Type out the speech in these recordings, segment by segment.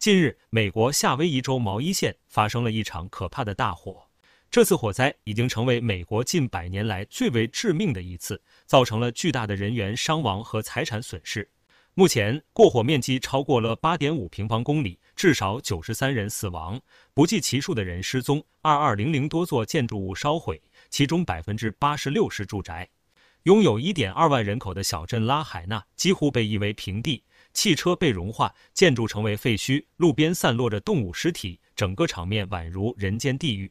近日，美国夏威夷州毛伊县发生了一场可怕的大火。这次火灾已经成为美国近百年来最为致命的一次，造成了巨大的人员伤亡和财产损失。目前，过火面积超过了八点五平方公里，至少九十三人死亡，不计其数的人失踪，二二零零多座建筑物烧毁，其中百分之八十六是住宅。拥有一点二万人口的小镇拉海纳几乎被夷为平地。汽车被融化，建筑成为废墟，路边散落着动物尸体，整个场面宛如人间地狱。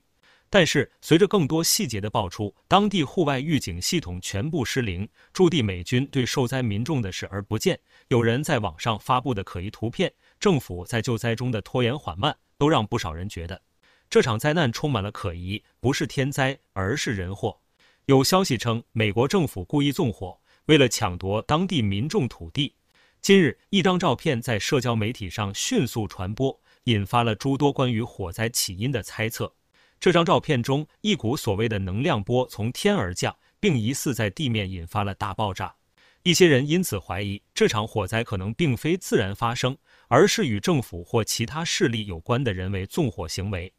但是，随着更多细节的爆出，当地户外预警系统全部失灵，驻地美军对受灾民众的视而不见，有人在网上发布的可疑图片，政府在救灾中的拖延缓慢，都让不少人觉得，这场灾难充满了可疑，不是天灾，而是人祸。有消息称，美国政府故意纵火，为了抢夺当地民众土地。近日，一张照片在社交媒体上迅速传播，引发了诸多关于火灾起因的猜测。这张照片中，一股所谓的能量波从天而降，并疑似在地面引发了大爆炸。一些人因此怀疑，这场火灾可能并非自然发生，而是与政府或其他势力有关的人为纵火行为。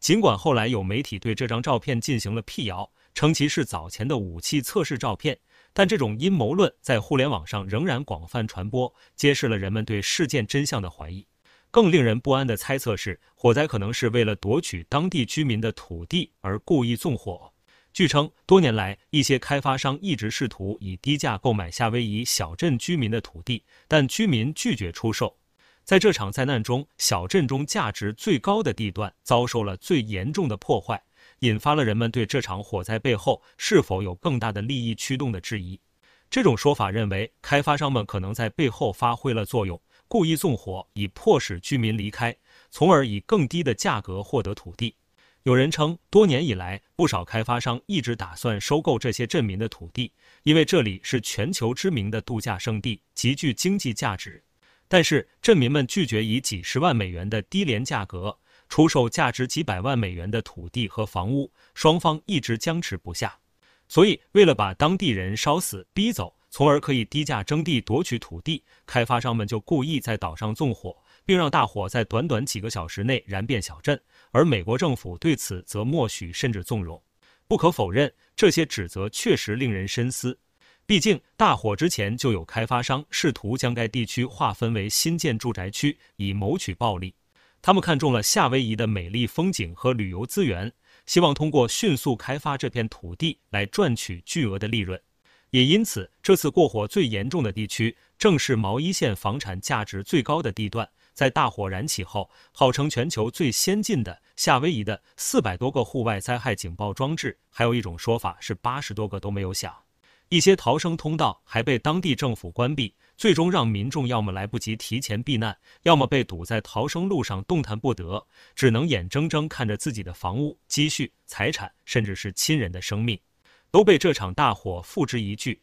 尽管后来有媒体对这张照片进行了辟谣，称其是早前的武器测试照片。但这种阴谋论在互联网上仍然广泛传播，揭示了人们对事件真相的怀疑。更令人不安的猜测是，火灾可能是为了夺取当地居民的土地而故意纵火。据称，多年来一些开发商一直试图以低价购买夏威夷小镇居民的土地，但居民拒绝出售。在这场灾难中，小镇中价值最高的地段遭受了最严重的破坏。引发了人们对这场火灾背后是否有更大的利益驱动的质疑。这种说法认为，开发商们可能在背后发挥了作用，故意纵火以迫使居民离开，从而以更低的价格获得土地。有人称，多年以来，不少开发商一直打算收购这些镇民的土地，因为这里是全球知名的度假胜地，极具经济价值。但是，镇民们拒绝以几十万美元的低廉价格。出售价值几百万美元的土地和房屋，双方一直僵持不下。所以，为了把当地人烧死、逼走，从而可以低价征地夺取土地，开发商们就故意在岛上纵火，并让大火在短短几个小时内燃遍小镇。而美国政府对此则默许甚至纵容。不可否认，这些指责确实令人深思。毕竟，大火之前就有开发商试图将该地区划分为新建住宅区，以谋取暴利。他们看中了夏威夷的美丽风景和旅游资源，希望通过迅速开发这片土地来赚取巨额的利润。也因此，这次过火最严重的地区正是毛伊县房产价值最高的地段。在大火燃起后，号称全球最先进的夏威夷的四百多个户外灾害警报装置，还有一种说法是八十多个都没有响。一些逃生通道还被当地政府关闭。最终让民众要么来不及提前避难，要么被堵在逃生路上动弹不得，只能眼睁睁看着自己的房屋、积蓄、财产，甚至是亲人的生命都被这场大火付之一炬。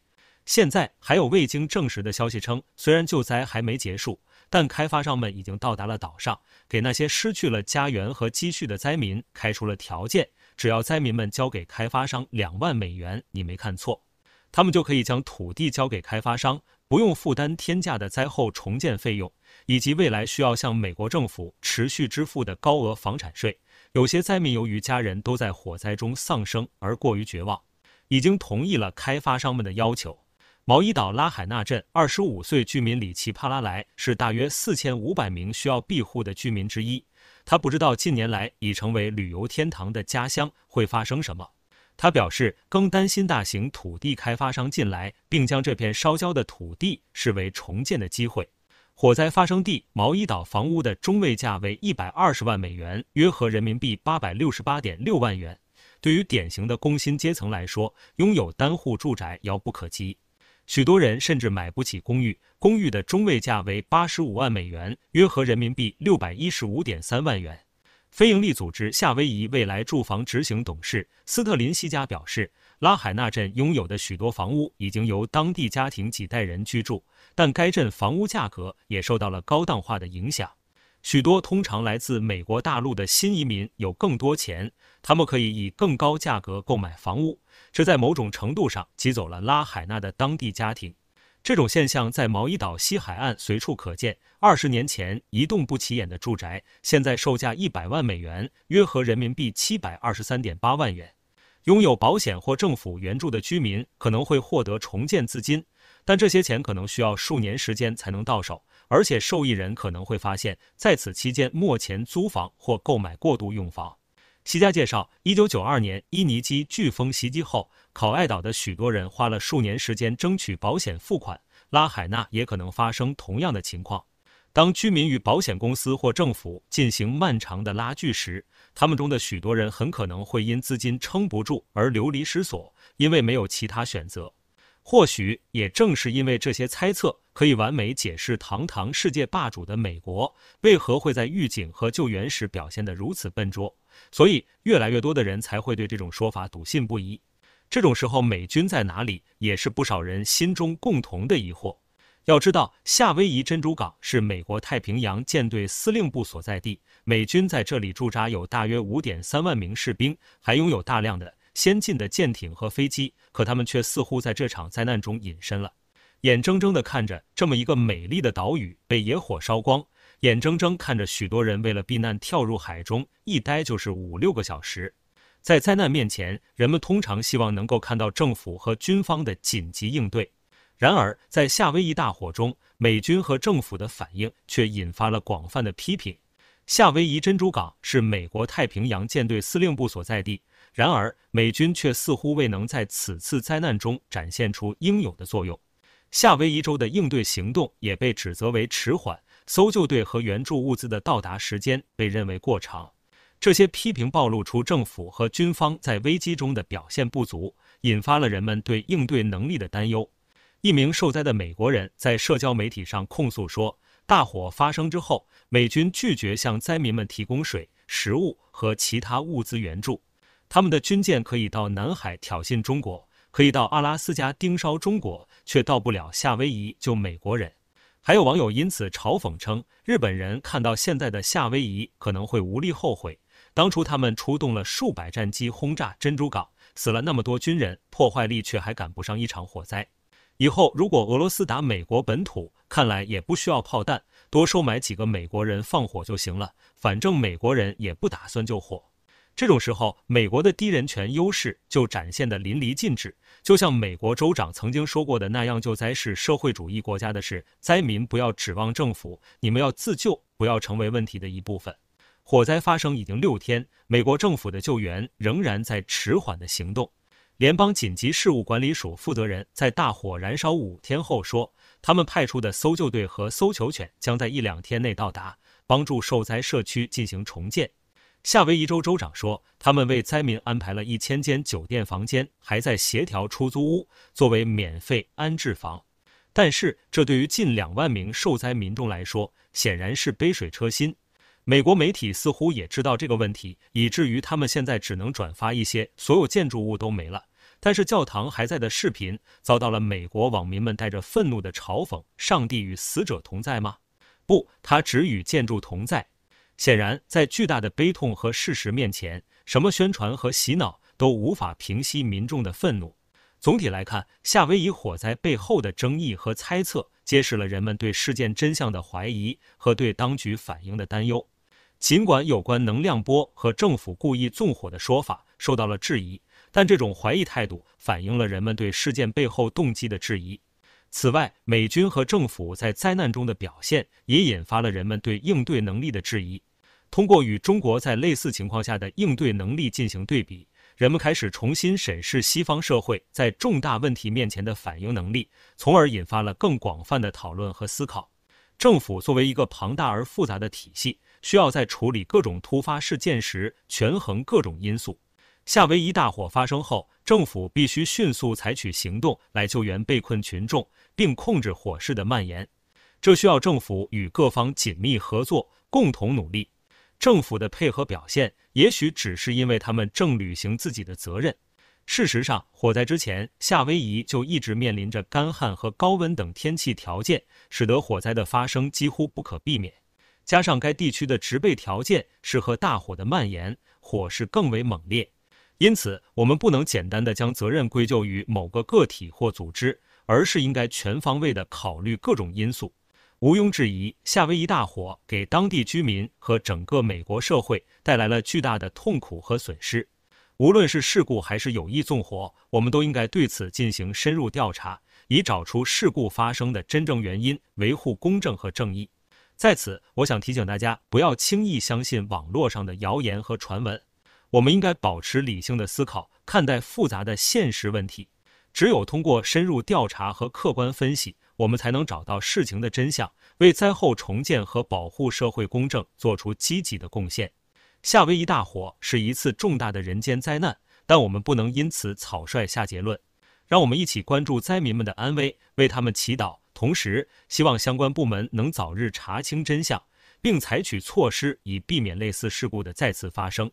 现在还有未经证实的消息称，虽然救灾还没结束，但开发商们已经到达了岛上，给那些失去了家园和积蓄的灾民开出了条件：只要灾民们交给开发商两万美元，你没看错，他们就可以将土地交给开发商。不用负担天价的灾后重建费用，以及未来需要向美国政府持续支付的高额房产税。有些灾民由于家人都在火灾中丧生而过于绝望，已经同意了开发商们的要求。毛伊岛拉海纳镇25岁居民里奇·帕拉莱是大约4500名需要庇护的居民之一。他不知道近年来已成为旅游天堂的家乡会发生什么。他表示，更担心大型土地开发商进来，并将这片烧焦的土地视为重建的机会。火灾发生地毛伊岛房屋的中位价为一百二十万美元，约合人民币八百六十八点六万元。对于典型的工薪阶层来说，拥有单户住宅遥不可及。许多人甚至买不起公寓，公寓的中位价为八十五万美元，约合人民币六百一十五点三万元。非营利组织夏威夷未来住房执行董事斯特林西加表示，拉海纳镇拥有的许多房屋已经由当地家庭几代人居住，但该镇房屋价格也受到了高档化的影响。许多通常来自美国大陆的新移民有更多钱，他们可以以更高价格购买房屋，这在某种程度上挤走了拉海纳的当地家庭。这种现象在毛伊岛西海岸随处可见。二十年前一栋不起眼的住宅，现在售价一百万美元，约合人民币七百二十三点八万元。拥有保险或政府援助的居民可能会获得重建资金，但这些钱可能需要数年时间才能到手，而且受益人可能会发现，在此期间没钱租房或购买过渡用房。西家介绍，一九九二年伊尼基飓风袭击后，考爱岛的许多人花了数年时间争取保险付款。拉海纳也可能发生同样的情况。当居民与保险公司或政府进行漫长的拉锯时，他们中的许多人很可能会因资金撑不住而流离失所，因为没有其他选择。或许也正是因为这些猜测可以完美解释堂堂世界霸主的美国为何会在预警和救援时表现的如此笨拙，所以越来越多的人才会对这种说法笃信不疑。这种时候，美军在哪里也是不少人心中共同的疑惑。要知道，夏威夷珍珠港是美国太平洋舰队司令部所在地，美军在这里驻扎有大约五点三万名士兵，还拥有大量的。先进的舰艇和飞机，可他们却似乎在这场灾难中隐身了，眼睁睁的看着这么一个美丽的岛屿被野火烧光，眼睁睁看着许多人为了避难跳入海中，一待就是五六个小时。在灾难面前，人们通常希望能够看到政府和军方的紧急应对，然而在夏威夷大火中，美军和政府的反应却引发了广泛的批评。夏威夷珍珠港是美国太平洋舰队司令部所在地。然而，美军却似乎未能在此次灾难中展现出应有的作用。夏威夷州的应对行动也被指责为迟缓，搜救队和援助物资的到达时间被认为过长。这些批评暴露出政府和军方在危机中的表现不足，引发了人们对应对能力的担忧。一名受灾的美国人在社交媒体上控诉说：“大火发生之后，美军拒绝向灾民们提供水、食物和其他物资援助。”他们的军舰可以到南海挑衅中国，可以到阿拉斯加盯梢中国，却到不了夏威夷救美国人。还有网友因此嘲讽称，日本人看到现在的夏威夷可能会无力后悔，当初他们出动了数百战机轰炸珍珠港，死了那么多军人，破坏力却还赶不上一场火灾。以后如果俄罗斯打美国本土，看来也不需要炮弹，多收买几个美国人放火就行了，反正美国人也不打算救火。这种时候，美国的低人权优势就展现的淋漓尽致。就像美国州长曾经说过的那样：“救灾是社会主义国家的事，灾民不要指望政府，你们要自救，不要成为问题的一部分。”火灾发生已经六天，美国政府的救援仍然在迟缓的行动。联邦紧急事务管理署负责人在大火燃烧五天后说：“他们派出的搜救队和搜求犬将在一两天内到达，帮助受灾社区进行重建。”夏威夷州州长说，他们为灾民安排了一千间酒店房间，还在协调出租屋作为免费安置房。但是，这对于近两万名受灾民众来说，显然是杯水车薪。美国媒体似乎也知道这个问题，以至于他们现在只能转发一些“所有建筑物都没了，但是教堂还在”的视频，遭到了美国网民们带着愤怒的嘲讽：“上帝与死者同在吗？不，他只与建筑同在。”显然，在巨大的悲痛和事实面前，什么宣传和洗脑都无法平息民众的愤怒。总体来看，夏威夷火灾背后的争议和猜测，揭示了人们对事件真相的怀疑和对当局反应的担忧。尽管有关能量波和政府故意纵火的说法受到了质疑，但这种怀疑态度反映了人们对事件背后动机的质疑。此外，美军和政府在灾难中的表现，也引发了人们对应对能力的质疑。通过与中国在类似情况下的应对能力进行对比，人们开始重新审视西方社会在重大问题面前的反应能力，从而引发了更广泛的讨论和思考。政府作为一个庞大而复杂的体系，需要在处理各种突发事件时权衡各种因素。夏威夷大火发生后，政府必须迅速采取行动来救援被困群众，并控制火势的蔓延。这需要政府与各方紧密合作，共同努力。政府的配合表现，也许只是因为他们正履行自己的责任。事实上，火灾之前，夏威夷就一直面临着干旱和高温等天气条件，使得火灾的发生几乎不可避免。加上该地区的植被条件适合大火的蔓延，火势更为猛烈。因此，我们不能简单的将责任归咎于某个个体或组织，而是应该全方位的考虑各种因素。毋庸置疑，夏威夷大火给当地居民和整个美国社会带来了巨大的痛苦和损失。无论是事故还是有意纵火，我们都应该对此进行深入调查，以找出事故发生的真正原因，维护公正和正义。在此，我想提醒大家，不要轻易相信网络上的谣言和传闻，我们应该保持理性的思考，看待复杂的现实问题。只有通过深入调查和客观分析。我们才能找到事情的真相，为灾后重建和保护社会公正做出积极的贡献。夏威夷大火是一次重大的人间灾难，但我们不能因此草率下结论。让我们一起关注灾民们的安危，为他们祈祷，同时希望相关部门能早日查清真相，并采取措施以避免类似事故的再次发生。